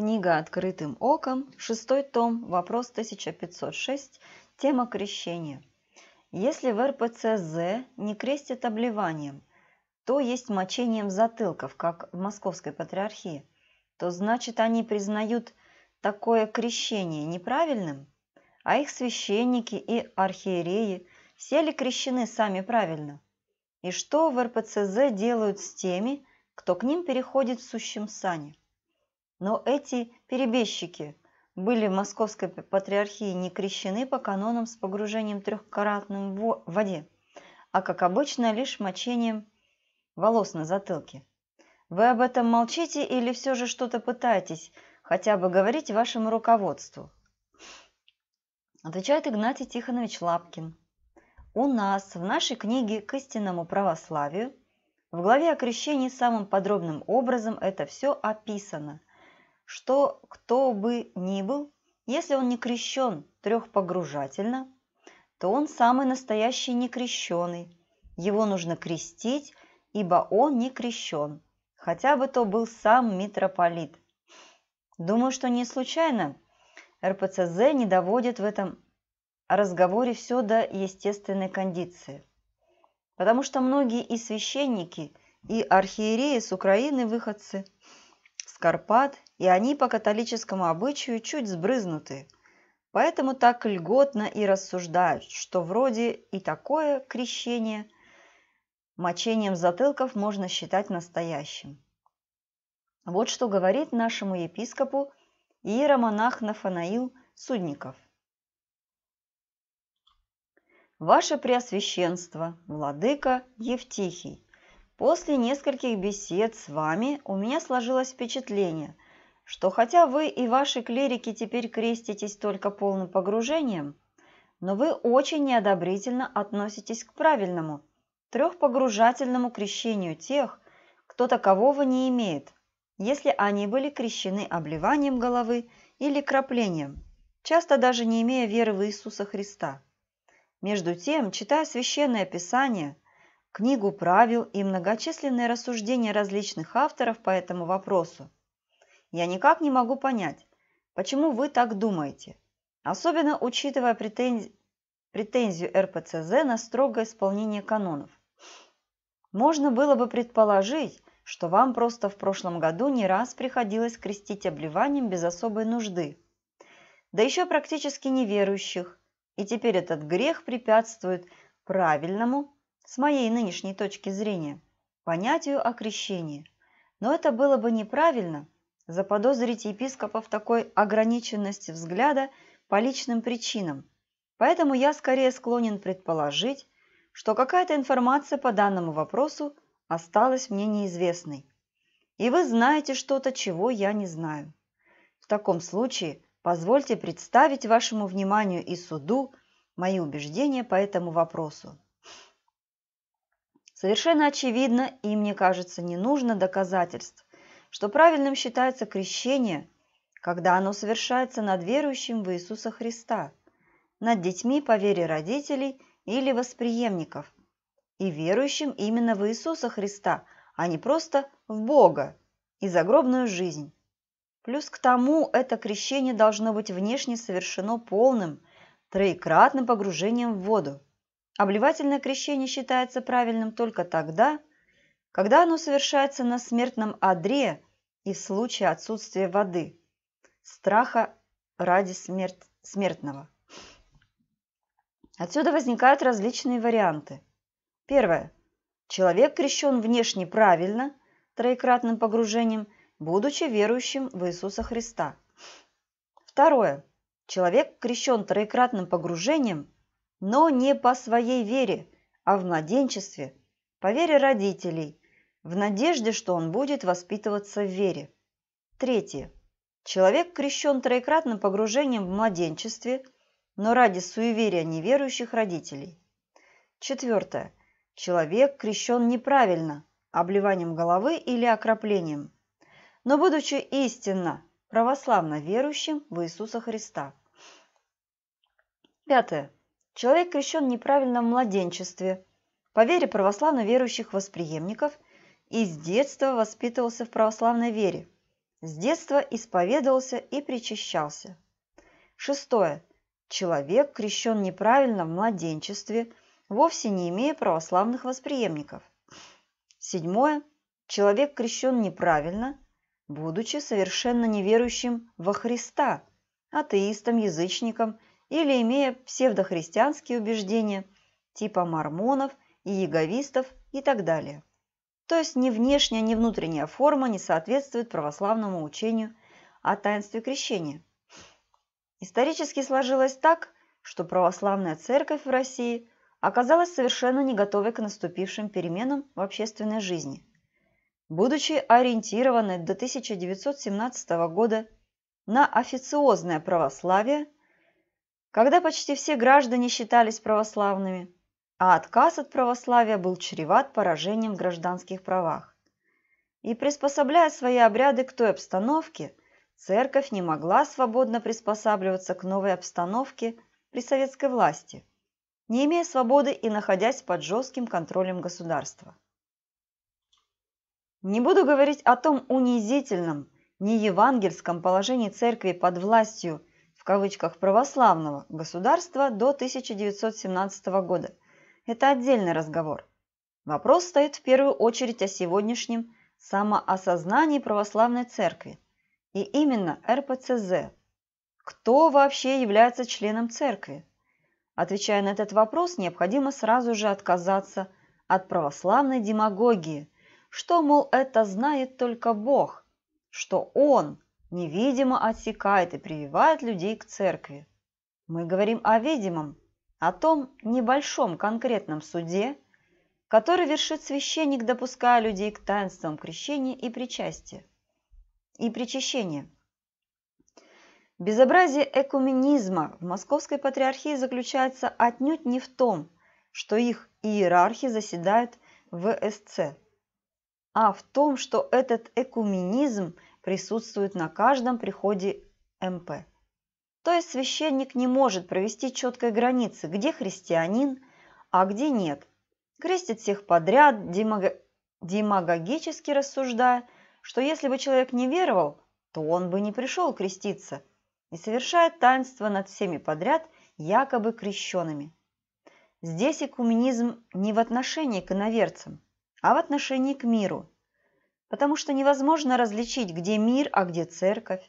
Книга «Открытым оком», шестой том, вопрос 1506, тема крещения. Если в РПЦЗ не крестят обливанием, то есть мочением затылков, как в Московской Патриархии, то значит они признают такое крещение неправильным, а их священники и архиереи все ли крещены сами правильно? И что в РПЦЗ делают с теми, кто к ним переходит в сущем сане? Но эти перебежчики были в московской патриархии не крещены по канонам с погружением трехкаратным в воде, а, как обычно, лишь мочением волос на затылке. Вы об этом молчите или все же что-то пытаетесь хотя бы говорить вашему руководству? Отвечает Игнатий Тихонович Лапкин. У нас в нашей книге «К истинному православию» в главе о крещении самым подробным образом это все описано – что кто бы ни был, если он не крещен трехпогружательно, то он самый настоящий некрещенный. Его нужно крестить, ибо он не крещен, хотя бы то был сам митрополит. Думаю, что не случайно РПЦЗ не доводит в этом разговоре все до естественной кондиции. Потому что многие и священники, и архиереи с Украины выходцы – Карпат, и они по католическому обычаю чуть сбрызнуты. Поэтому так льготно и рассуждают, что вроде и такое крещение мочением затылков можно считать настоящим. Вот что говорит нашему епископу иеромонах Нафанаил Судников. Ваше Преосвященство, Владыка Евтихий, После нескольких бесед с вами у меня сложилось впечатление, что хотя вы и ваши клирики теперь креститесь только полным погружением, но вы очень неодобрительно относитесь к правильному, трехпогружательному крещению тех, кто такового не имеет, если они были крещены обливанием головы или краплением, часто даже не имея веры в Иисуса Христа. Между тем, читая Священное Писание – книгу правил и многочисленные рассуждения различных авторов по этому вопросу. Я никак не могу понять, почему вы так думаете, особенно учитывая претензии претензию РПЦЗ на строгое исполнение канонов. Можно было бы предположить, что вам просто в прошлом году не раз приходилось крестить обливанием без особой нужды. Да еще практически неверующих, и теперь этот грех препятствует правильному с моей нынешней точки зрения, понятию о крещении, но это было бы неправильно заподозрить епископа в такой ограниченности взгляда по личным причинам, поэтому я скорее склонен предположить, что какая-то информация по данному вопросу осталась мне неизвестной. И вы знаете что-то, чего я не знаю. В таком случае позвольте представить вашему вниманию и суду мои убеждения по этому вопросу. Совершенно очевидно, и мне кажется, не нужно доказательств, что правильным считается крещение, когда оно совершается над верующим в Иисуса Христа, над детьми по вере родителей или восприемников, и верующим именно в Иисуса Христа, а не просто в Бога и загробную жизнь. Плюс к тому, это крещение должно быть внешне совершено полным, троекратным погружением в воду – Обливательное крещение считается правильным только тогда, когда оно совершается на смертном одре и в случае отсутствия воды, страха ради смерть, смертного. Отсюда возникают различные варианты. Первое. Человек крещен внешне правильно, троекратным погружением, будучи верующим в Иисуса Христа. Второе. Человек крещен троекратным погружением – но не по своей вере, а в младенчестве, по вере родителей, в надежде, что он будет воспитываться в вере. Третье. Человек крещен троекратным погружением в младенчестве, но ради суеверия неверующих родителей. Четвертое. Человек крещен неправильно, обливанием головы или окроплением, но будучи истинно православно верующим в Иисуса Христа. Пятое. Человек крещен неправильно в младенчестве, по вере православно верующих восприемников и с детства воспитывался в православной вере. С детства исповедовался и причащался. Шестое. Человек крещен неправильно в младенчестве, вовсе не имея православных восприемников. Седьмое. Человек крещен неправильно, будучи совершенно неверующим во Христа, атеистом, язычником – или имея псевдохристианские убеждения типа мормонов и яговистов и так далее. То есть ни внешняя, ни внутренняя форма не соответствует православному учению о таинстве крещения. Исторически сложилось так, что православная церковь в России оказалась совершенно не готовой к наступившим переменам в общественной жизни. Будучи ориентированной до 1917 года на официозное православие – когда почти все граждане считались православными, а отказ от православия был чреват поражением в гражданских правах. И приспособляя свои обряды к той обстановке, церковь не могла свободно приспосабливаться к новой обстановке при советской власти, не имея свободы и находясь под жестким контролем государства. Не буду говорить о том унизительном, евангельском положении церкви под властью – кавычках православного государства до 1917 года. Это отдельный разговор. Вопрос стоит в первую очередь о сегодняшнем самоосознании православной церкви. И именно РПЦЗ. Кто вообще является членом церкви? Отвечая на этот вопрос, необходимо сразу же отказаться от православной демагогии, что, мол, это знает только Бог, что Он невидимо отсекает и прививает людей к церкви. Мы говорим о видимом, о том небольшом конкретном суде, который вершит священник, допуская людей к таинствам крещения и причастия, и причащения. Безобразие экуменизма в Московской Патриархии заключается отнюдь не в том, что их иерархи заседают в СЦ, а в том, что этот экуменизм – присутствует на каждом приходе МП. То есть священник не может провести четкой границы, где христианин, а где нет. Крестит всех подряд, демаг... демагогически рассуждая, что если бы человек не веровал, то он бы не пришел креститься и совершает таинство над всеми подряд, якобы крещенными. Здесь экуменизм не в отношении к иноверцам, а в отношении к миру – потому что невозможно различить, где мир, а где церковь.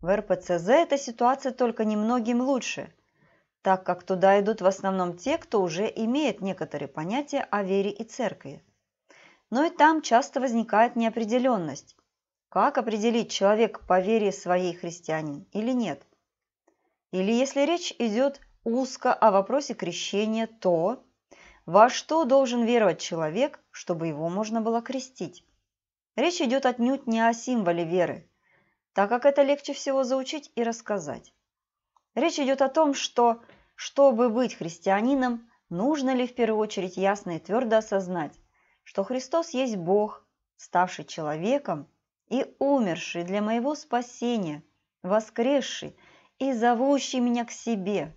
В РПЦЗ эта ситуация только немногим лучше, так как туда идут в основном те, кто уже имеет некоторые понятия о вере и церкви. Но и там часто возникает неопределенность. Как определить, человек по вере своей христианин или нет? Или если речь идет узко о вопросе крещения, то во что должен веровать человек, чтобы его можно было крестить? Речь идет отнюдь не о символе веры, так как это легче всего заучить и рассказать. Речь идет о том, что, чтобы быть христианином, нужно ли в первую очередь ясно и твердо осознать, что Христос есть Бог, ставший человеком и умерший для моего спасения, воскресший и зовущий меня к себе.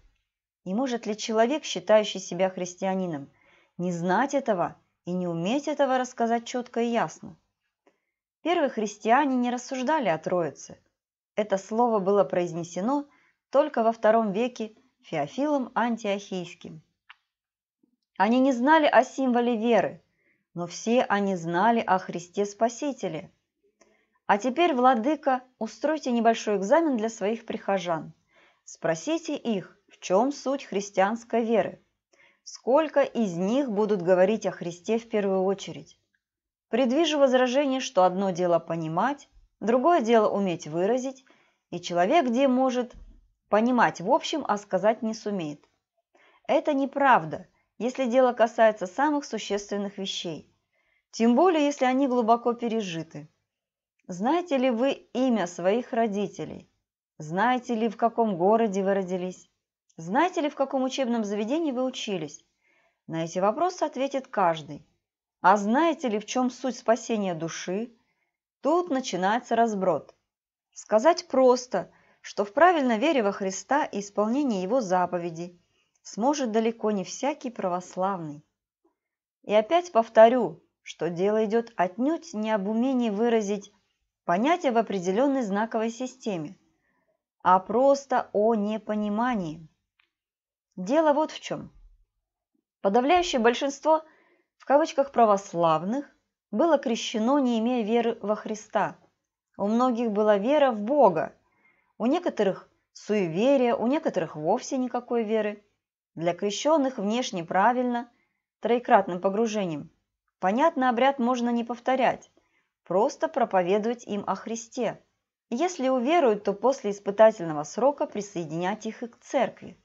И может ли человек, считающий себя христианином, не знать этого и не уметь этого рассказать четко и ясно? Первые христиане не рассуждали о Троице. Это слово было произнесено только во II веке Феофилом Антиохийским. Они не знали о символе веры, но все они знали о Христе Спасителе. А теперь, владыка, устройте небольшой экзамен для своих прихожан. Спросите их, в чем суть христианской веры. Сколько из них будут говорить о Христе в первую очередь? Предвижу возражение, что одно дело понимать, другое дело уметь выразить, и человек где может понимать в общем, а сказать не сумеет. Это неправда, если дело касается самых существенных вещей, тем более если они глубоко пережиты. Знаете ли вы имя своих родителей? Знаете ли, в каком городе вы родились? Знаете ли, в каком учебном заведении вы учились? На эти вопросы ответит каждый. А знаете ли, в чем суть спасения души? Тут начинается разброд. Сказать просто, что в правильно вере во Христа и исполнении Его заповеди сможет далеко не всякий православный. И опять повторю, что дело идет отнюдь не об умении выразить понятие в определенной знаковой системе, а просто о непонимании. Дело вот в чем. Подавляющее большинство – в кавычках православных было крещено, не имея веры во Христа. У многих была вера в Бога, у некоторых суеверие, у некоторых вовсе никакой веры. Для крещенных внешне правильно, троекратным погружением. Понятно, обряд можно не повторять, просто проповедовать им о Христе. Если уверуют, то после испытательного срока присоединять их и к церкви.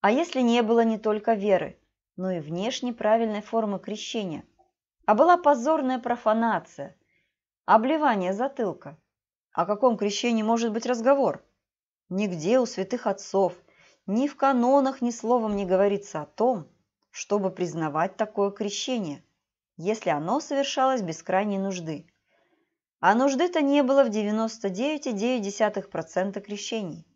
А если не было не только веры – но и внешне правильной формы крещения, а была позорная профанация, обливание затылка. О каком крещении может быть разговор? Нигде у святых отцов, ни в канонах ни словом не говорится о том, чтобы признавать такое крещение, если оно совершалось без крайней нужды. А нужды-то не было в 99,9% крещений.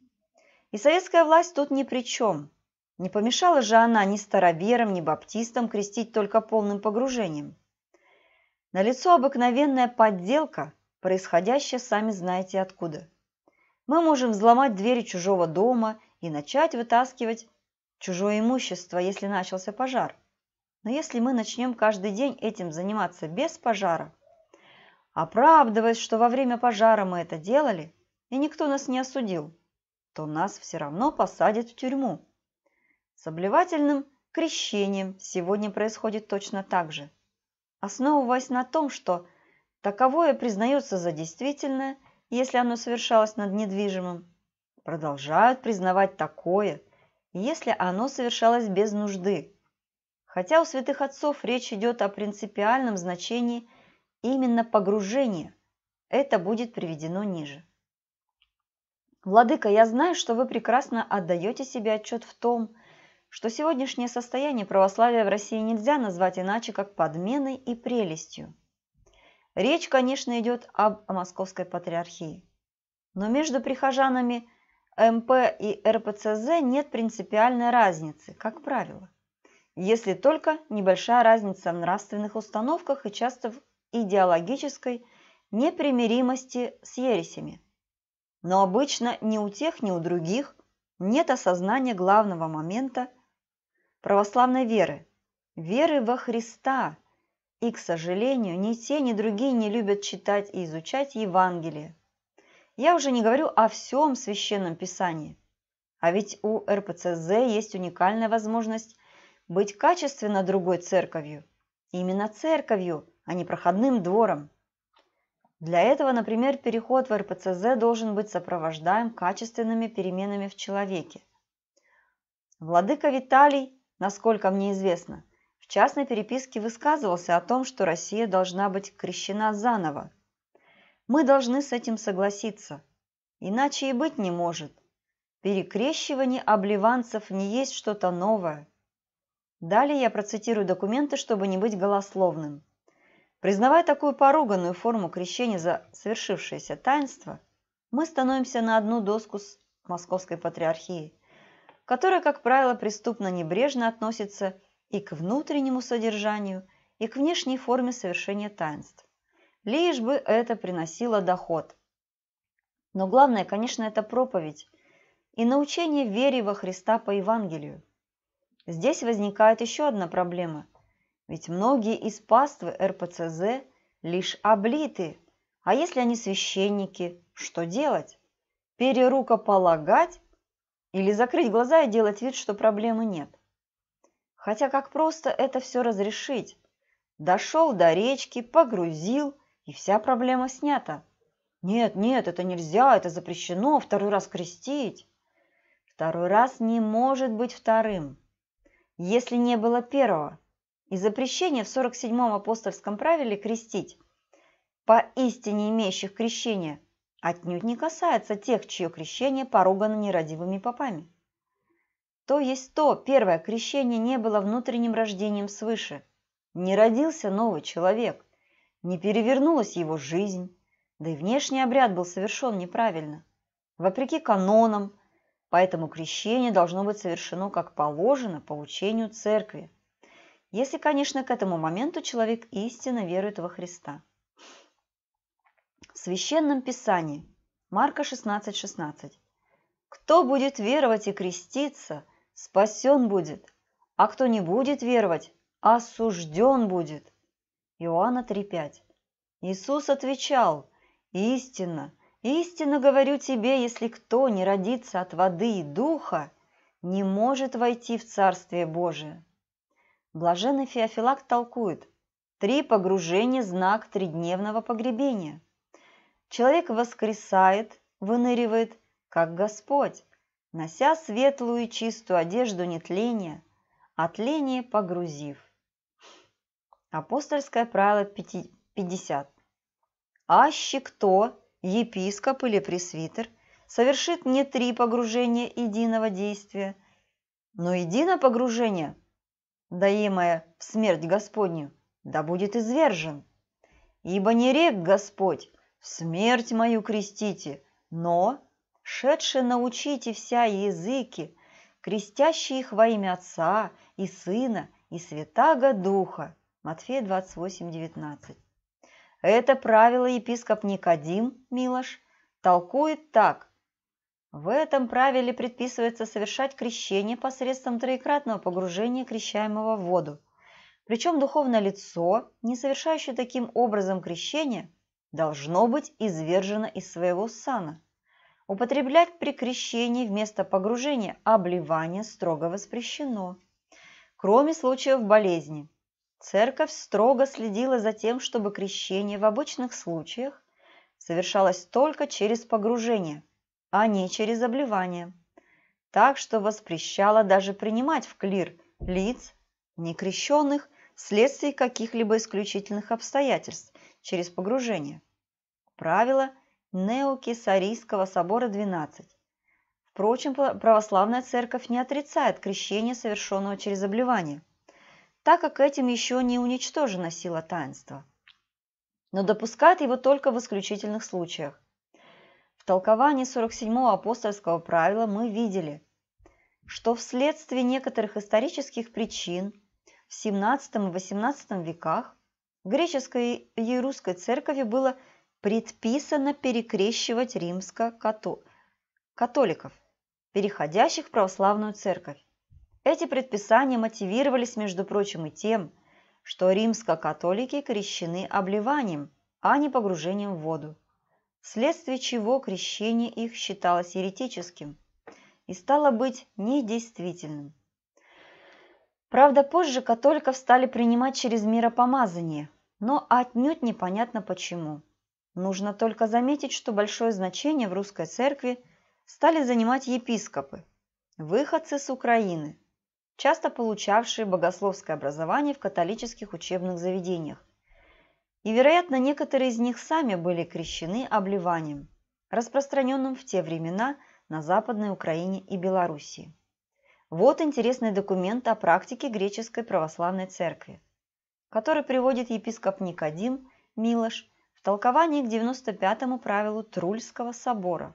И советская власть тут ни при чем – не помешала же она ни староверам, ни баптистам крестить только полным погружением. На лицо обыкновенная подделка, происходящая сами знаете откуда. Мы можем взломать двери чужого дома и начать вытаскивать чужое имущество, если начался пожар. Но если мы начнем каждый день этим заниматься без пожара, оправдываясь, что во время пожара мы это делали, и никто нас не осудил, то нас все равно посадят в тюрьму. С обливательным крещением сегодня происходит точно так же. Основываясь на том, что таковое признается за действительное, если оно совершалось над недвижимым, продолжают признавать такое, если оно совершалось без нужды. Хотя у святых отцов речь идет о принципиальном значении именно погружения, это будет приведено ниже. Владыка, я знаю, что вы прекрасно отдаете себе отчет в том, что сегодняшнее состояние православия в России нельзя назвать иначе, как подменой и прелестью. Речь, конечно, идет об Московской патриархии. Но между прихожанами МП и РПЦЗ нет принципиальной разницы, как правило. Если только небольшая разница в нравственных установках и часто в идеологической непримиримости с ересями. Но обычно ни у тех, ни у других нет осознания главного момента православной веры, веры во Христа. И, к сожалению, ни те, ни другие не любят читать и изучать Евангелие. Я уже не говорю о всем священном писании. А ведь у РПЦЗ есть уникальная возможность быть качественно другой церковью. Именно церковью, а не проходным двором. Для этого, например, переход в РПЦЗ должен быть сопровождаем качественными переменами в человеке. Владыка Виталий насколько мне известно, в частной переписке высказывался о том, что Россия должна быть крещена заново. Мы должны с этим согласиться, иначе и быть не может. Перекрещивание обливанцев не есть что-то новое. Далее я процитирую документы, чтобы не быть голословным. Признавая такую поруганную форму крещения за совершившееся таинство, мы становимся на одну доску с Московской Патриархией которая, как правило, преступно небрежно относится и к внутреннему содержанию, и к внешней форме совершения таинств. Лишь бы это приносило доход. Но главное, конечно, это проповедь и научение вере во Христа по Евангелию. Здесь возникает еще одна проблема, ведь многие из паствы РПЦЗ лишь облиты, а если они священники, что делать? Перерукополагать или закрыть глаза и делать вид, что проблемы нет. Хотя как просто это все разрешить. Дошел до речки, погрузил, и вся проблема снята. Нет, нет, это нельзя, это запрещено, второй раз крестить. Второй раз не может быть вторым, если не было первого. И запрещение в 47-м апостольском правиле крестить по истине имеющих крещение – отнюдь не касается тех, чье крещение поругано нерадивыми попами. То есть то первое крещение не было внутренним рождением свыше, не родился новый человек, не перевернулась его жизнь, да и внешний обряд был совершен неправильно, вопреки канонам, поэтому крещение должно быть совершено как положено по учению церкви, если, конечно, к этому моменту человек истинно верует во Христа. В Священном Писании, Марка 16:16. 16. Кто будет веровать и креститься, спасен будет, а кто не будет веровать, осужден будет. Иоанна 3:5. Иисус отвечал: Истинно, истинно говорю тебе, если кто не родится от воды и духа, не может войти в Царствие Божие. Блаженный Феофилакт толкует: три погружения знак тридневного погребения. Человек воскресает, выныривает, как Господь, нося светлую и чистую одежду нетления, а погрузив. Апостольское правило 50. Аще кто, епископ или пресвитер, совершит не три погружения единого действия, но единое погружение, даемое в смерть Господню, да будет извержен. Ибо не рек Господь, смерть мою крестите, но, шедше научите вся языки, крестящие их во имя Отца и Сына и Святаго Духа». Матфея 28, 19. Это правило епископ Никодим Милош толкует так. В этом правиле предписывается совершать крещение посредством троекратного погружения крещаемого в воду. Причем духовное лицо, не совершающее таким образом крещение, должно быть извержено из своего сана. Употреблять при крещении вместо погружения обливание строго воспрещено, кроме случаев болезни. Церковь строго следила за тем, чтобы крещение в обычных случаях совершалось только через погружение, а не через обливание. Так что воспрещала даже принимать в клир лиц, некрещенных, вследствие каких-либо исключительных обстоятельств через погружение правило Неокесарийского собора 12. Впрочем, православная церковь не отрицает крещение, совершенного через обливание, так как этим еще не уничтожена сила таинства, но допускает его только в исключительных случаях. В толковании 47-го апостольского правила мы видели, что вследствие некоторых исторических причин в 17 и 18 веках греческой и русской церкви было – предписано перекрещивать римско-католиков, переходящих в православную церковь. Эти предписания мотивировались, между прочим, и тем, что римско-католики крещены обливанием, а не погружением в воду, вследствие чего крещение их считалось еретическим и стало быть недействительным. Правда, позже католиков стали принимать через миропомазание, но отнюдь непонятно почему. Нужно только заметить, что большое значение в русской церкви стали занимать епископы, выходцы с Украины, часто получавшие богословское образование в католических учебных заведениях. И, вероятно, некоторые из них сами были крещены обливанием, распространенным в те времена на Западной Украине и Белоруссии. Вот интересный документ о практике греческой православной церкви, который приводит епископ Никодим Милош – Толкование к 95-му правилу Трульского собора.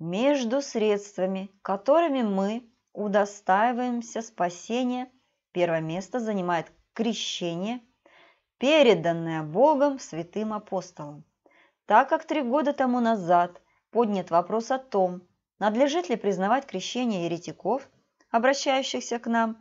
Между средствами, которыми мы удостаиваемся спасения, первое место занимает крещение, переданное Богом святым апостолам. Так как три года тому назад поднят вопрос о том, надлежит ли признавать крещение еретиков, обращающихся к нам,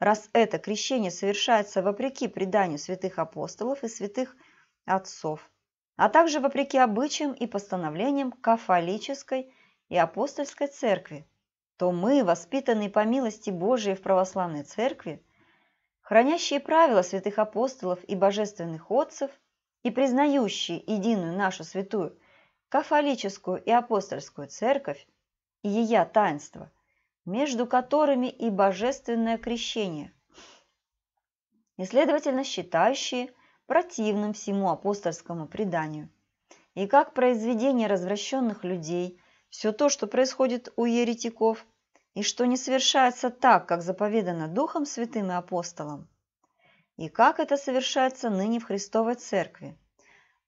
раз это крещение совершается вопреки преданию святых апостолов и святых апостолов, отцов, а также вопреки обычаям и постановлениям кафолической и апостольской церкви, то мы, воспитанные по милости Божией в православной церкви, хранящие правила святых апостолов и божественных отцев и признающие единую нашу святую кафолическую и апостольскую церковь и ее таинство, между которыми и божественное крещение – и, следовательно, считающие, противным всему апостольскому преданию. И как произведение развращенных людей, все то, что происходит у еретиков, и что не совершается так, как заповедано Духом Святым и Апостолом, и как это совершается ныне в Христовой Церкви.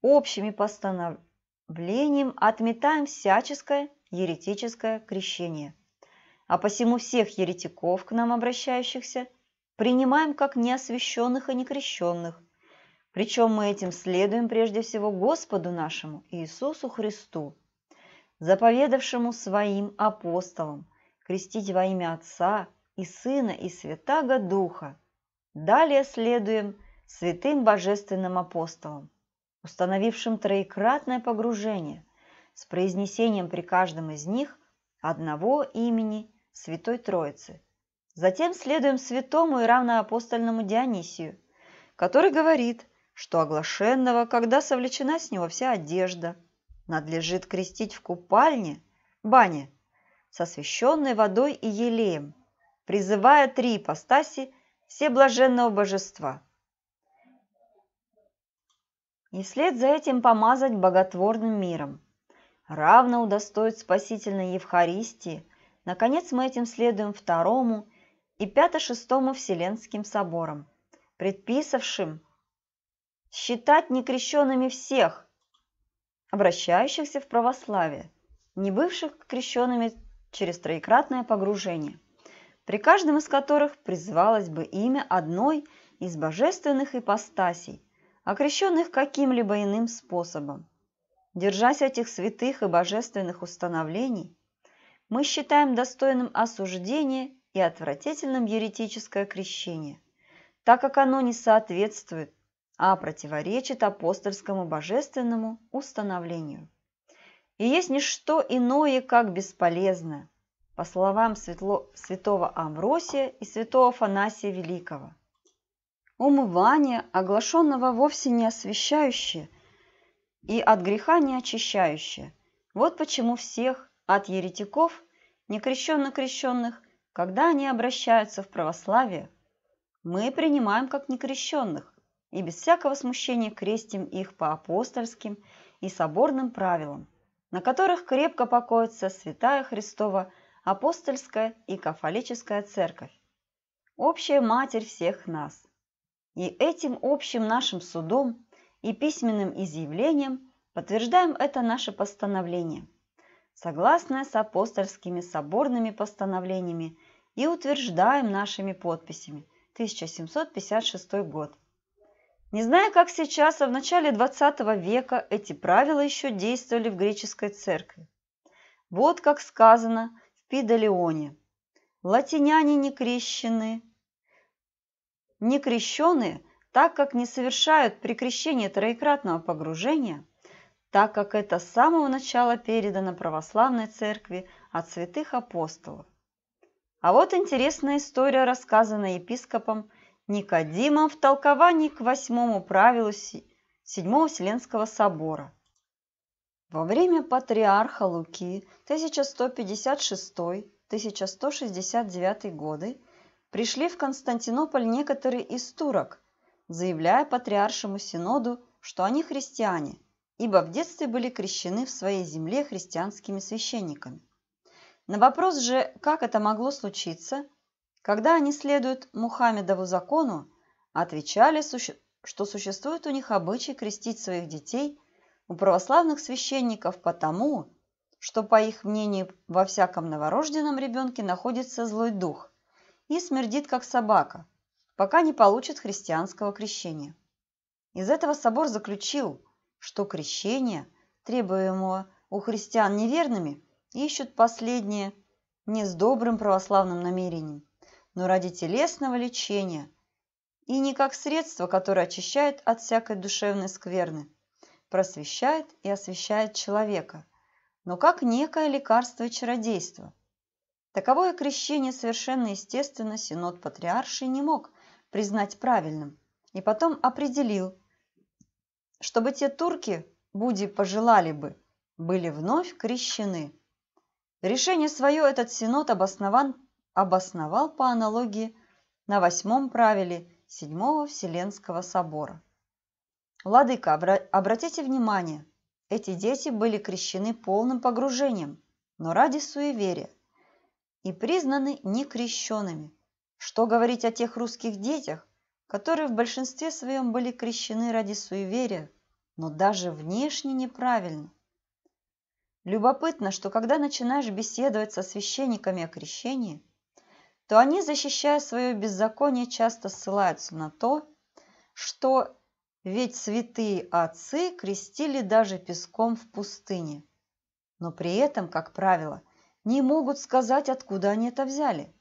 Общими постановлением отметаем всяческое еретическое крещение. А посему всех еретиков, к нам обращающихся, принимаем как неосвященных и некрещенных – причем мы этим следуем прежде всего Господу нашему Иисусу Христу, заповедавшему своим апостолам крестить во имя Отца и Сына и Святаго Духа. Далее следуем святым божественным апостолам, установившим троекратное погружение с произнесением при каждом из них одного имени Святой Троицы. Затем следуем святому и равноапостольному Дионисию, который говорит – что оглашенного, когда совлечена с него вся одежда, надлежит крестить в купальне, бане, со священной водой и елеем, призывая три ипостаси все блаженного божества. И след за этим помазать боготворным миром. Равно удостоит спасительной Евхаристии. Наконец мы этим следуем второму и пято-шестому Вселенским соборам, предписавшим считать некрещенными всех, обращающихся в православие, не бывших крещенными через троекратное погружение, при каждом из которых призвалось бы имя одной из божественных ипостасей, окрещенных каким-либо иным способом. Держась этих святых и божественных установлений, мы считаем достойным осуждения и отвратительным еретическое крещение, так как оно не соответствует а противоречит апостольскому божественному установлению. И есть ничто иное, как бесполезно, по словам светло, святого Амвросия и святого Фанасия Великого. Умывание, оглашенного вовсе не освящающее и от греха не очищающее. Вот почему всех, от еретиков, некрещенных крещенных когда они обращаются в православие, мы принимаем как некрещенных, и без всякого смущения крестим их по апостольским и соборным правилам, на которых крепко покоится Святая Христова Апостольская и Кафолическая Церковь, общая Матерь всех нас. И этим общим нашим судом и письменным изъявлением подтверждаем это наше постановление, согласное с апостольскими соборными постановлениями и утверждаем нашими подписями 1756 год не знаю, как сейчас, а в начале XX века эти правила еще действовали в греческой церкви. Вот как сказано в Пидалеоне. Латиняне не крещены, не крещеные, так как не совершают при крещении троекратного погружения, так как это с самого начала передано православной церкви от святых апостолов. А вот интересная история, рассказанная епископом Никодимом в толковании к восьмому правилу Седьмого Вселенского собора. Во время патриарха Луки 1156-1169 годы пришли в Константинополь некоторые из турок, заявляя патриаршему синоду, что они христиане, ибо в детстве были крещены в своей земле христианскими священниками. На вопрос же, как это могло случиться, когда они следуют Мухаммедову закону, отвечали, что существует у них обычай крестить своих детей у православных священников потому, что, по их мнению, во всяком новорожденном ребенке находится злой дух и смердит, как собака, пока не получит христианского крещения. Из этого собор заключил, что крещение, требуемого у христиан неверными, ищут последнее не с добрым православным намерением, но ради телесного лечения и не как средство, которое очищает от всякой душевной скверны, просвещает и освещает человека, но как некое лекарство и чародейство. Таковое крещение совершенно естественно Синод Патриарший не мог признать правильным и потом определил, чтобы те турки, буди пожелали бы, были вновь крещены. Решение свое этот Синод обоснован обосновал по аналогии на восьмом правиле Седьмого Вселенского собора. Владыка, обратите внимание, эти дети были крещены полным погружением, но ради суеверия, и признаны некрещенными. Что говорить о тех русских детях, которые в большинстве своем были крещены ради суеверия, но даже внешне неправильно. Любопытно, что когда начинаешь беседовать со священниками о крещении – то они, защищая свое беззаконие, часто ссылаются на то, что ведь святые отцы крестили даже песком в пустыне, но при этом, как правило, не могут сказать, откуда они это взяли.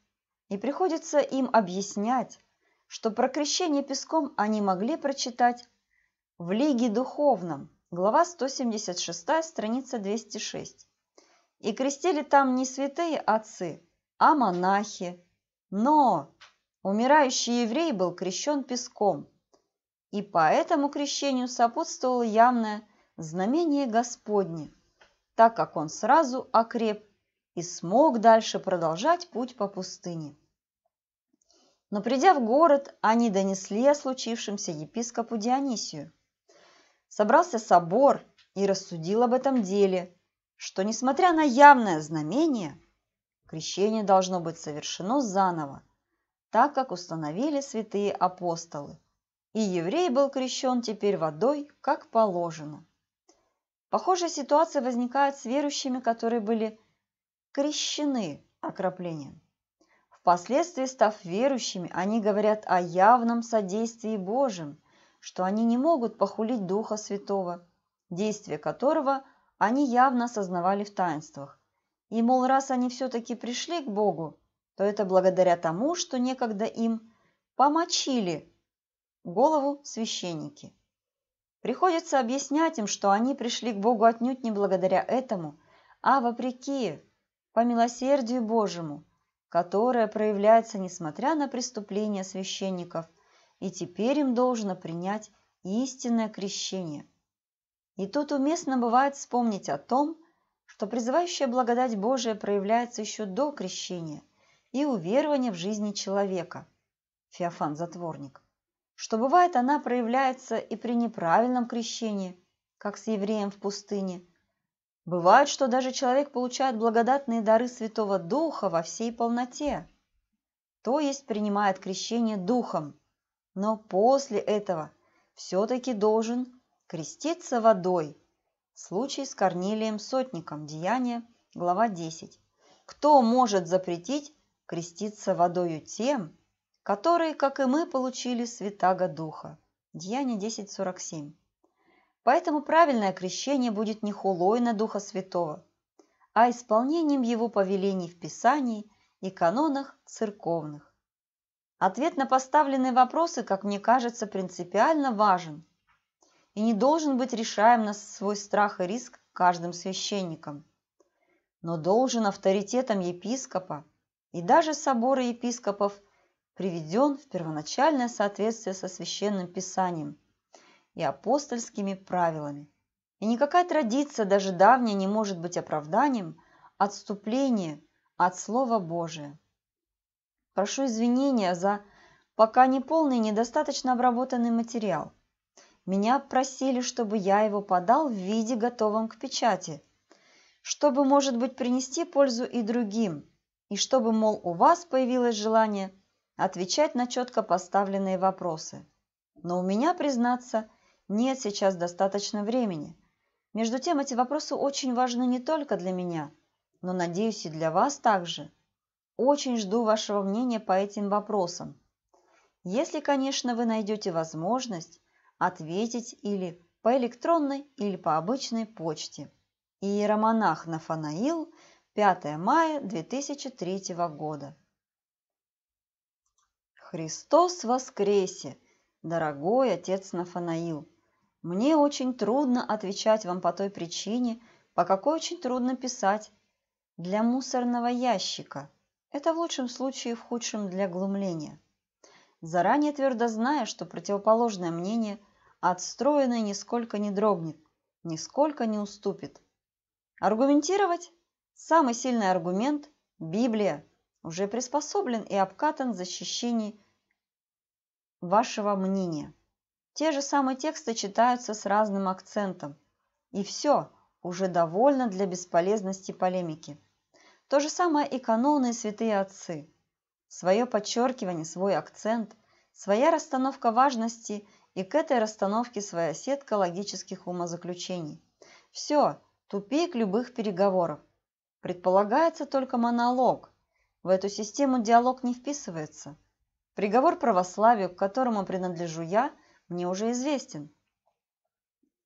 И приходится им объяснять, что про крещение песком они могли прочитать в Лиге Духовном, глава 176, страница 206. И крестили там не святые отцы, а монахи, но умирающий еврей был крещен песком, и по этому крещению сопутствовало явное знамение Господне, так как он сразу окреп и смог дальше продолжать путь по пустыне. Но придя в город, они донесли о случившемся епископу Дионисию. Собрался собор и рассудил об этом деле, что, несмотря на явное знамение, Крещение должно быть совершено заново, так как установили святые апостолы. И еврей был крещен теперь водой, как положено. Похожая ситуация возникает с верующими, которые были крещены окроплением. Впоследствии, став верующими, они говорят о явном содействии Божьем, что они не могут похулить Духа Святого, действие которого они явно осознавали в таинствах, и, мол, раз они все-таки пришли к Богу, то это благодаря тому, что некогда им помочили голову священники. Приходится объяснять им, что они пришли к Богу отнюдь не благодаря этому, а вопреки, по милосердию Божьему, которое проявляется несмотря на преступления священников, и теперь им должно принять истинное крещение. И тут уместно бывает вспомнить о том, что призывающая благодать Божия проявляется еще до крещения и уверования в жизни человека, Феофан Затворник, что бывает она проявляется и при неправильном крещении, как с евреем в пустыне. Бывает, что даже человек получает благодатные дары Святого Духа во всей полноте, то есть принимает крещение Духом, но после этого все-таки должен креститься водой – Случай с Корнилием Сотником. Деяние. Глава 10. Кто может запретить креститься водою тем, которые, как и мы, получили святаго духа? Деяние 10.47. Поэтому правильное крещение будет не хулой на Духа Святого, а исполнением его повелений в Писании и канонах церковных. Ответ на поставленные вопросы, как мне кажется, принципиально важен – и не должен быть решаем на свой страх и риск каждым священником, но должен авторитетом епископа и даже собора епископов приведен в первоначальное соответствие со священным писанием и апостольскими правилами. И никакая традиция, даже давняя, не может быть оправданием отступления от Слова Божия. Прошу извинения за пока неполный и недостаточно обработанный материал – меня просили, чтобы я его подал в виде готовом к печати, чтобы, может быть, принести пользу и другим, и чтобы, мол, у вас появилось желание отвечать на четко поставленные вопросы. Но у меня, признаться, нет сейчас достаточно времени. Между тем, эти вопросы очень важны не только для меня, но, надеюсь, и для вас также. Очень жду вашего мнения по этим вопросам. Если, конечно, вы найдете возможность, ответить или по электронной или по обычной почте. Иеромонах Нафанаил, 5 мая 2003 года. Христос воскресе! Дорогой отец Нафанаил, мне очень трудно отвечать вам по той причине, по какой очень трудно писать для мусорного ящика. Это в лучшем случае, в худшем для глумления. Заранее твердо зная, что противоположное мнение – отстроенный нисколько не дрогнет, нисколько не уступит. Аргументировать? Самый сильный аргумент – Библия, уже приспособлен и обкатан в защищении вашего мнения. Те же самые тексты читаются с разным акцентом. И все уже довольно для бесполезности полемики. То же самое и каноны и святые отцы. Свое подчеркивание, свой акцент, своя расстановка важности и к этой расстановке своя сетка логических умозаключений. Все, тупик любых переговоров. Предполагается только монолог. В эту систему диалог не вписывается. Приговор православию, к которому принадлежу я, мне уже известен.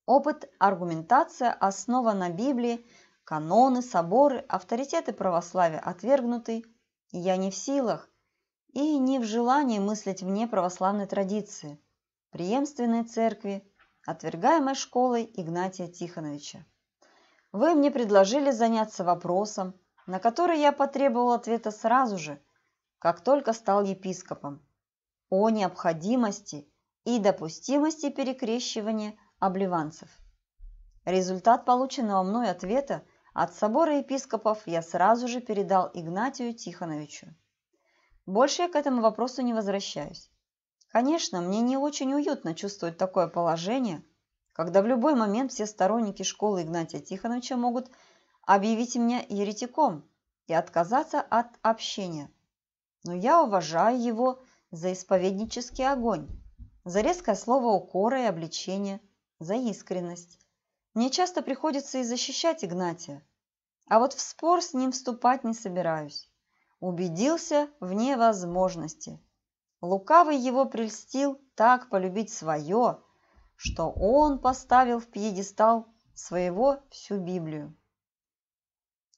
Опыт, аргументация, основа на Библии, каноны, соборы, авторитеты православия отвергнуты. Я не в силах и не в желании мыслить вне православной традиции преемственной церкви, отвергаемой школой Игнатия Тихоновича. Вы мне предложили заняться вопросом, на который я потребовал ответа сразу же, как только стал епископом, о необходимости и допустимости перекрещивания обливанцев. Результат полученного мной ответа от собора епископов я сразу же передал Игнатию Тихоновичу. Больше я к этому вопросу не возвращаюсь. Конечно, мне не очень уютно чувствовать такое положение, когда в любой момент все сторонники школы Игнатия Тихоновича могут объявить меня еретиком и отказаться от общения. Но я уважаю его за исповеднический огонь, за резкое слово укора и обличения, за искренность. Мне часто приходится и защищать Игнатия, а вот в спор с ним вступать не собираюсь. Убедился в невозможности – Лукавый его прельстил так полюбить свое, что он поставил в пьедестал своего всю Библию.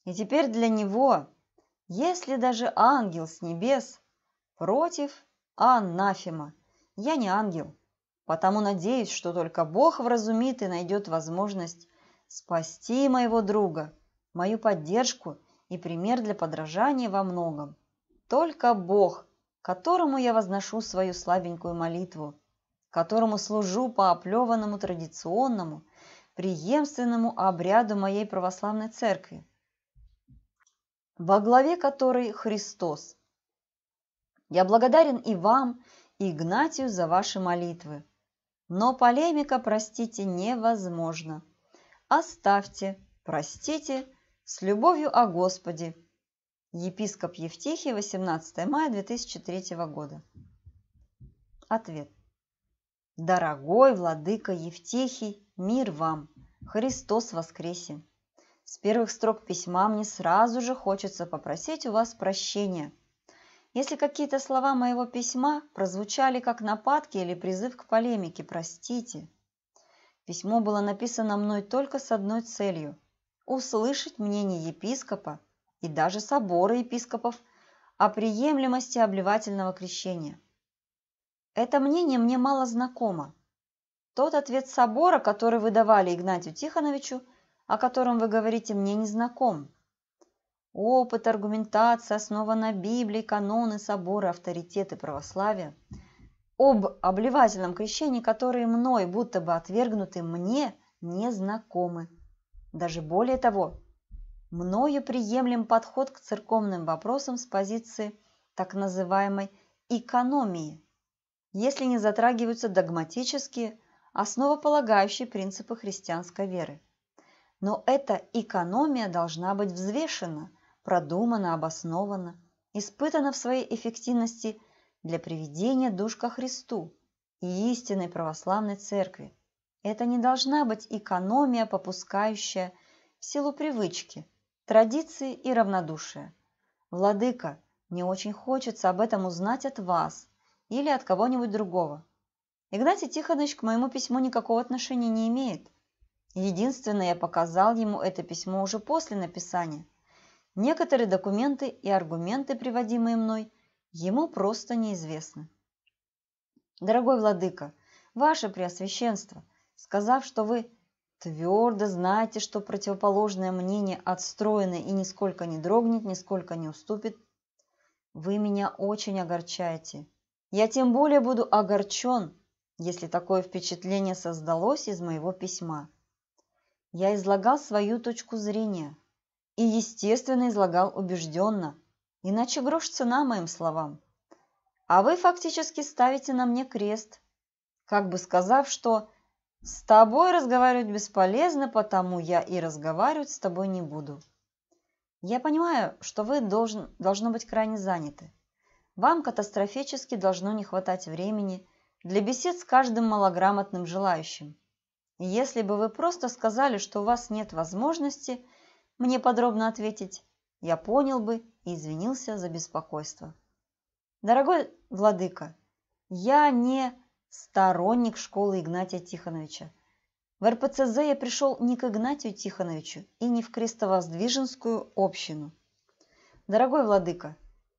И теперь для него, если даже ангел с небес, против анафема, я не ангел, потому надеюсь, что только Бог вразумит и найдет возможность спасти моего друга, мою поддержку и пример для подражания во многом. Только Бог которому я возношу свою слабенькую молитву, которому служу по оплеванному традиционному, преемственному обряду моей православной церкви, во главе которой Христос. Я благодарен и вам, и Игнатию за ваши молитвы. Но полемика, простите, невозможно. Оставьте, простите, с любовью о Господе, Епископ Евтихий, 18 мая 2003 года. Ответ. Дорогой владыка Евтихий, мир вам! Христос воскресе! С первых строк письма мне сразу же хочется попросить у вас прощения. Если какие-то слова моего письма прозвучали как нападки или призыв к полемике, простите. Письмо было написано мной только с одной целью – услышать мнение епископа и даже соборы епископов о приемлемости обливательного крещения. Это мнение мне мало знакомо. Тот ответ собора, который вы давали Игнатию Тихоновичу, о котором вы говорите, мне не знаком. Опыт, аргументация, основа на Библии, каноны соборы, авторитеты православия. Об обливательном крещении, которые мной, будто бы отвергнуты, мне не знакомы. Даже более того, мною приемлем подход к церковным вопросам с позиции так называемой экономии, если не затрагиваются догматические, основополагающие принципы христианской веры. Но эта экономия должна быть взвешена, продумана, обоснована, испытана в своей эффективности для приведения душ ко Христу и истинной православной церкви. Это не должна быть экономия, попускающая в силу привычки – традиции и равнодушие. Владыка, мне очень хочется об этом узнать от вас или от кого-нибудь другого. Игнатий Тихонович к моему письму никакого отношения не имеет. Единственное, я показал ему это письмо уже после написания. Некоторые документы и аргументы, приводимые мной, ему просто неизвестны. Дорогой владыка, ваше преосвященство, сказав, что вы Твердо знайте, что противоположное мнение отстроено и нисколько не дрогнет, нисколько не уступит. Вы меня очень огорчаете. Я тем более буду огорчен, если такое впечатление создалось из моего письма. Я излагал свою точку зрения и, естественно, излагал убежденно, иначе грош цена моим словам. А вы фактически ставите на мне крест, как бы сказав, что с тобой разговаривать бесполезно, потому я и разговаривать с тобой не буду. Я понимаю, что вы должен, должно быть крайне заняты. Вам катастрофически должно не хватать времени для бесед с каждым малограмотным желающим. Если бы вы просто сказали, что у вас нет возможности мне подробно ответить, я понял бы и извинился за беспокойство. Дорогой владыка, я не сторонник школы Игнатия Тихоновича. В РПЦЗ я пришел не к Игнатию Тихоновичу и не в крестовоздвиженскую общину. Дорогой владыка,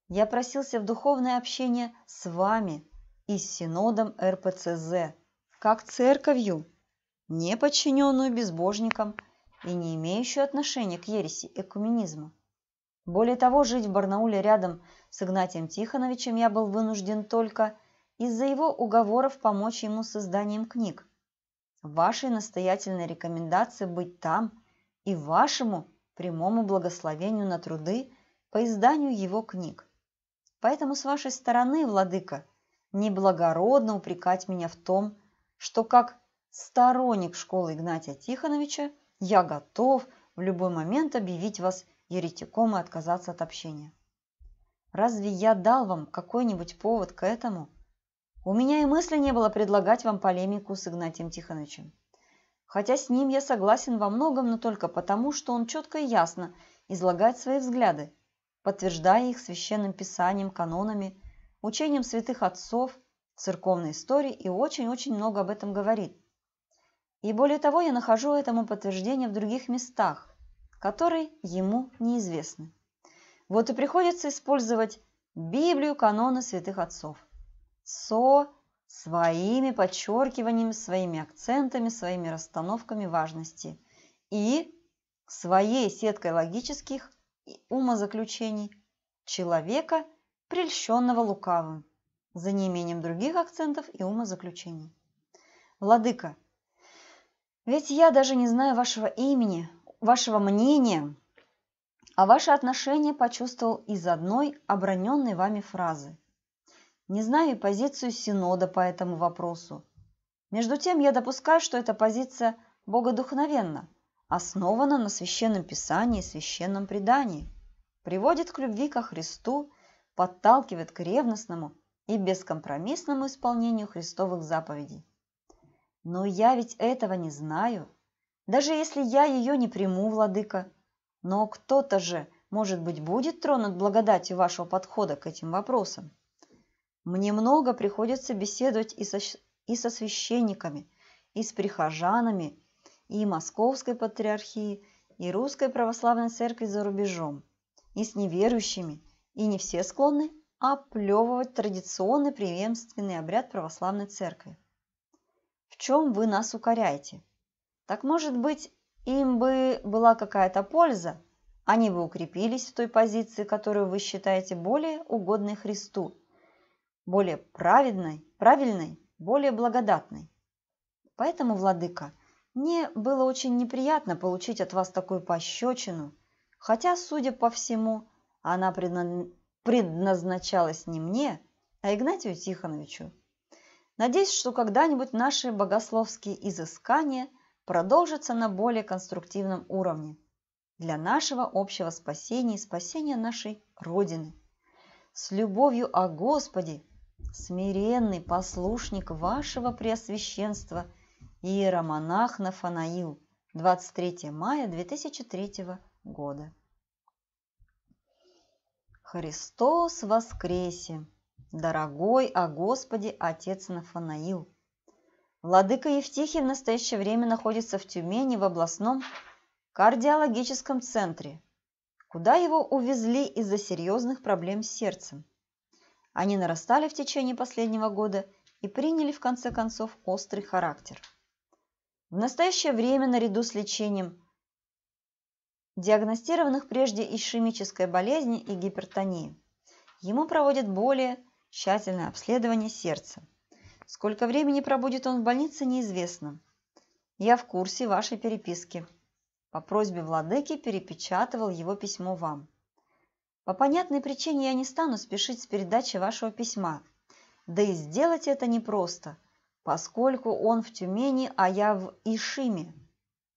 я просился в духовное общение с вами и с синодом РПЦЗ, как церковью, не подчиненную безбожникам и не имеющую отношения к ереси экуменизма. Более того, жить в Барнауле рядом с Игнатием Тихоновичем я был вынужден только – из-за его уговоров помочь ему с созданием книг. Вашей настоятельной рекомендации быть там и вашему прямому благословению на труды по изданию его книг. Поэтому с вашей стороны, владыка, неблагородно упрекать меня в том, что как сторонник школы Игнатия Тихоновича я готов в любой момент объявить вас еретиком и отказаться от общения. Разве я дал вам какой-нибудь повод к этому – у меня и мысли не было предлагать вам полемику с Игнатием Тихоновичем. Хотя с ним я согласен во многом, но только потому, что он четко и ясно излагает свои взгляды, подтверждая их священным писанием, канонами, учением святых отцов, церковной истории и очень-очень много об этом говорит. И более того, я нахожу этому подтверждение в других местах, которые ему неизвестны. Вот и приходится использовать Библию каноны святых отцов со своими подчеркиваниями, своими акцентами, своими расстановками важности и своей сеткой логических умозаключений человека, прельщенного лукавым, за неимением других акцентов и умозаключений. Владыка, ведь я даже не знаю вашего имени, вашего мнения, а ваше отношение почувствовал из одной оброненной вами фразы – не знаю и позицию Синода по этому вопросу. Между тем, я допускаю, что эта позиция богодухновенна, основана на священном писании и священном предании, приводит к любви ко Христу, подталкивает к ревностному и бескомпромиссному исполнению христовых заповедей. Но я ведь этого не знаю. Даже если я ее не приму, владыка. Но кто-то же, может быть, будет тронут благодатью вашего подхода к этим вопросам. Мне много приходится беседовать и со, и со священниками, и с прихожанами, и Московской Патриархии, и Русской Православной Церкви за рубежом, и с неверующими, и не все склонны оплевывать традиционный преемственный обряд Православной Церкви. В чем вы нас укоряете? Так может быть, им бы была какая-то польза, они бы укрепились в той позиции, которую вы считаете более угодной Христу, более праведной, правильной, более благодатной. Поэтому, владыка, мне было очень неприятно получить от вас такую пощечину, хотя, судя по всему, она предназначалась не мне, а Игнатию Тихоновичу. Надеюсь, что когда-нибудь наши богословские изыскания продолжатся на более конструктивном уровне для нашего общего спасения и спасения нашей Родины. С любовью о Господе смиренный послушник вашего преосвященства иеромонах Нафанаил, 23 мая 2003 года. Христос воскресе! Дорогой о Господе Отец Нафанаил! Владыка Евтихий в настоящее время находится в Тюмени в областном кардиологическом центре, куда его увезли из-за серьезных проблем с сердцем. Они нарастали в течение последнего года и приняли в конце концов острый характер. В настоящее время наряду с лечением диагностированных прежде ишемической болезни и гипертонии ему проводят более тщательное обследование сердца. Сколько времени пробудет он в больнице, неизвестно. Я в курсе вашей переписки. По просьбе владыки перепечатывал его письмо вам. По понятной причине я не стану спешить с передачей вашего письма. Да и сделать это непросто, поскольку он в Тюмени, а я в Ишиме.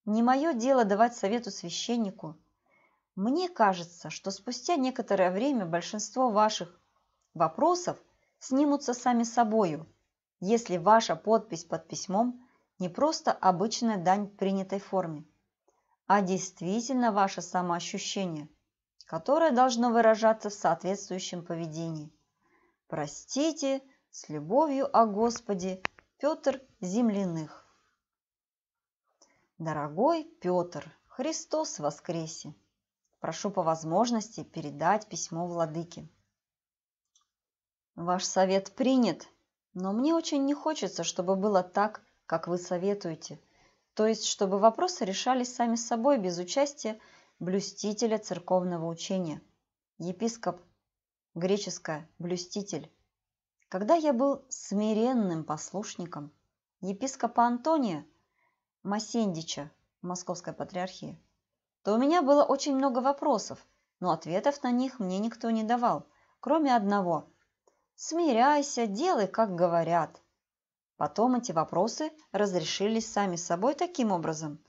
Не мое дело давать совету священнику. Мне кажется, что спустя некоторое время большинство ваших вопросов снимутся сами собою, если ваша подпись под письмом не просто обычная дань принятой форме, а действительно ваше самоощущение – которое должно выражаться в соответствующем поведении. Простите с любовью о Господе Петр Земляных. Дорогой Петр, Христос воскресе! Прошу по возможности передать письмо Владыке. Ваш совет принят, но мне очень не хочется, чтобы было так, как вы советуете, то есть чтобы вопросы решались сами собой без участия блюстителя церковного учения. Епископ, греческое «блюститель». Когда я был смиренным послушником епископа Антония Масендича Московской Патриархии, то у меня было очень много вопросов, но ответов на них мне никто не давал, кроме одного «Смиряйся, делай, как говорят». Потом эти вопросы разрешились сами собой таким образом.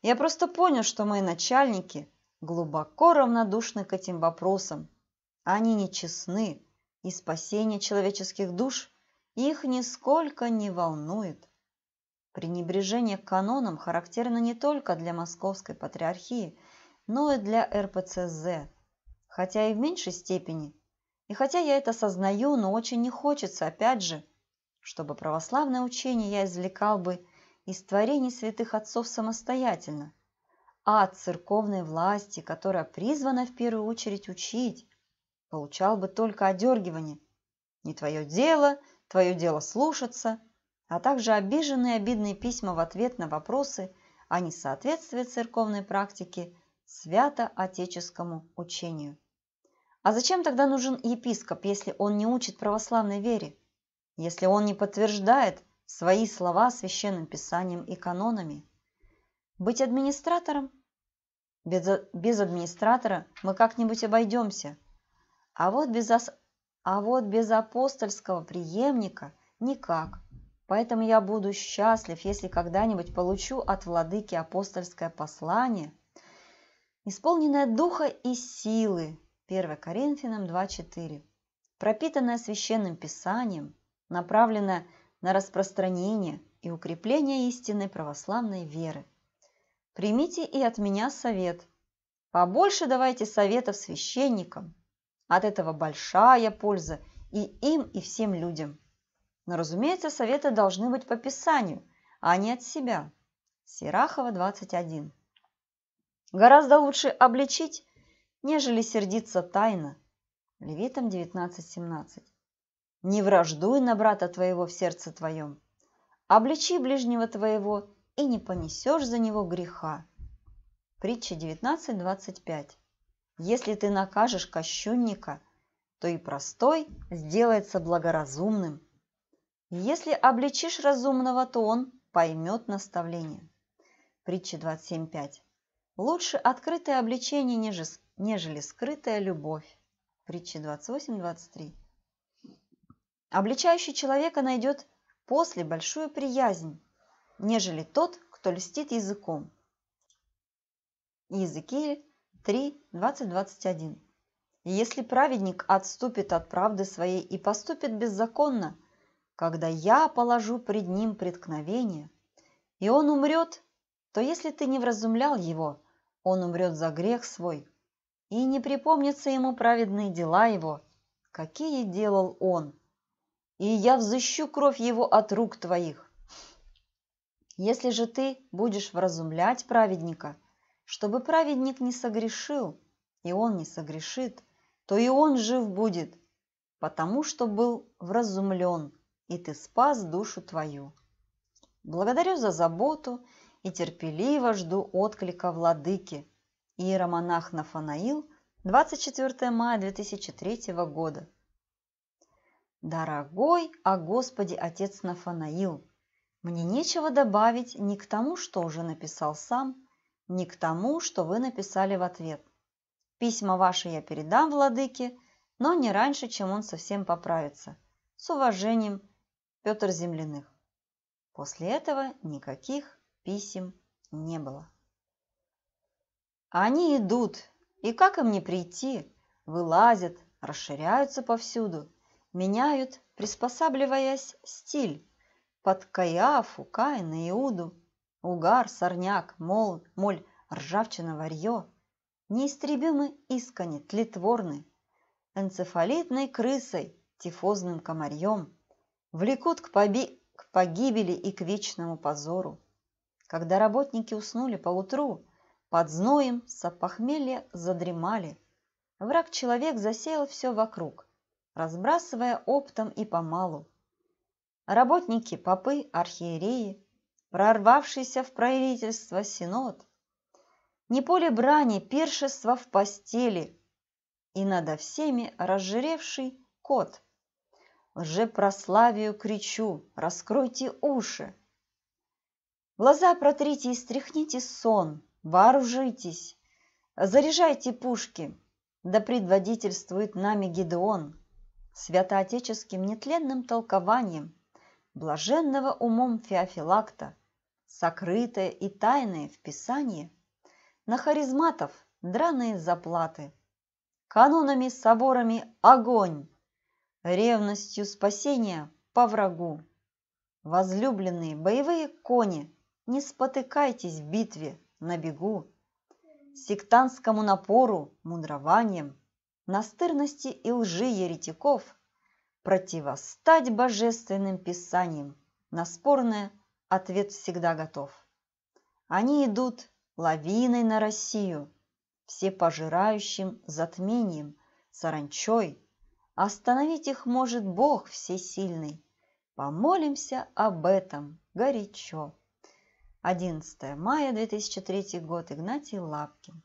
Я просто понял, что мои начальники глубоко равнодушны к этим вопросам. Они нечестны, и спасение человеческих душ их нисколько не волнует. Пренебрежение к канонам характерно не только для Московской Патриархии, но и для РПЦЗ, хотя и в меньшей степени. И хотя я это сознаю, но очень не хочется, опять же, чтобы православное учение я извлекал бы из творений святых отцов самостоятельно – от церковной власти, которая призвана в первую очередь учить, получал бы только одергивание. Не твое дело, твое дело слушаться, а также обиженные обидные письма в ответ на вопросы о несоответствии церковной практике свято-отеческому учению. А зачем тогда нужен епископ, если он не учит православной вере, если он не подтверждает свои слова священным писанием и канонами? Быть администратором? Без, без администратора мы как-нибудь обойдемся. А вот без, а вот без апостольского преемника никак. Поэтому я буду счастлив, если когда-нибудь получу от владыки апостольское послание, исполненное духа и силы. 1 Коринфянам 2.4. Пропитанное священным писанием, направленное на распространение и укрепление истинной православной веры – Примите и от меня совет. Побольше давайте советов священникам. От этого большая польза и им, и всем людям. Но, разумеется, советы должны быть по Писанию, а не от себя. Сирахова, 21. Гораздо лучше обличить, нежели сердиться тайно. Левитам 19.17. Не враждуй на брата твоего в сердце твоем. Обличи ближнего твоего и не понесешь за него греха. Притча 19.25. Если ты накажешь кощунника, то и простой сделается благоразумным. Если обличишь разумного, то он поймет наставление. Притча 27.5. Лучше открытое обличение, нежели скрытая любовь. Притча 28.23. Обличающий человека найдет после большую приязнь, нежели тот, кто льстит языком. Иезекииль 3, 20, 21. Если праведник отступит от правды своей и поступит беззаконно, когда я положу пред ним преткновение, и он умрет, то если ты не вразумлял его, он умрет за грех свой, и не припомнятся ему праведные дела его, какие делал он. И я взыщу кровь его от рук твоих, если же ты будешь вразумлять праведника, чтобы праведник не согрешил, и он не согрешит, то и он жив будет, потому что был вразумлен, и ты спас душу твою. Благодарю за заботу и терпеливо жду отклика владыки. Иеромонах Нафанаил, 24 мая 2003 года. Дорогой, а Господи, Отец Нафанаил! Мне нечего добавить ни к тому, что уже написал сам, ни к тому, что вы написали в ответ. Письма ваши я передам владыке, но не раньше, чем он совсем поправится. С уважением, Петр Земляных. После этого никаких писем не было. Они идут, и как им не прийти? Вылазят, расширяются повсюду, меняют, приспосабливаясь, стиль под каяфу, Каина, Иуду, Угар, Сорняк, Мол, Моль, Ржавчина, Варье, неистребимы искони, тлетворны, энцефалитной крысой, тифозным комарьем, влекут к, поби... к погибели и к вечному позору. Когда работники уснули поутру, под зноем с опохмелья задремали. Враг-человек засеял все вокруг, разбрасывая оптом и помалу работники попы, архиереи, прорвавшийся в правительство синод. Не поле брани, пиршество в постели, и надо всеми разжиревший кот. Лжепрославию кричу, раскройте уши. Глаза протрите и стряхните сон, вооружитесь, заряжайте пушки, да предводительствует нами Гедеон, святоотеческим нетленным толкованием – блаженного умом Феофилакта, сокрытое и тайное в Писании, на харизматов драные заплаты, канонами соборами огонь, ревностью спасения по врагу. Возлюбленные боевые кони, не спотыкайтесь в битве на бегу, сектантскому напору, мудрованием, настырности и лжи еретиков – противостать божественным писаниям. На спорное ответ всегда готов. Они идут лавиной на Россию, все пожирающим, затмением, саранчой. Остановить их может Бог всесильный. Помолимся об этом горячо. 11 мая 2003 год. Игнатий Лапкин.